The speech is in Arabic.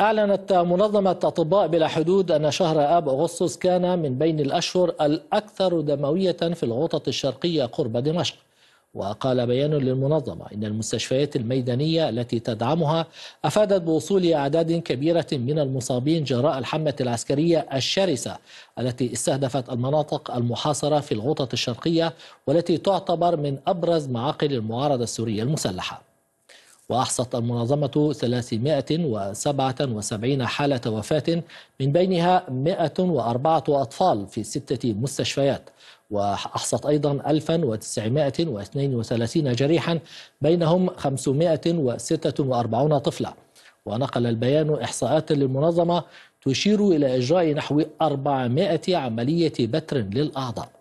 أعلنت منظمة أطباء بلا حدود أن شهر آب أغسطس كان من بين الأشهر الأكثر دموية في الغوطة الشرقية قرب دمشق وقال بيان للمنظمة إن المستشفيات الميدانية التي تدعمها أفادت بوصول أعداد كبيرة من المصابين جراء الحملة العسكرية الشرسة التي استهدفت المناطق المحاصرة في الغوطة الشرقية والتي تعتبر من أبرز معاقل المعارضة السورية المسلحة وأحصت المنظمة 377 حالة وفاة من بينها 104 أطفال في ستة مستشفيات وأحصت أيضا 1932 جريحا بينهم 546 طفلا ونقل البيان إحصاءات للمنظمة تشير إلى إجراء نحو 400 عملية بتر للأعضاء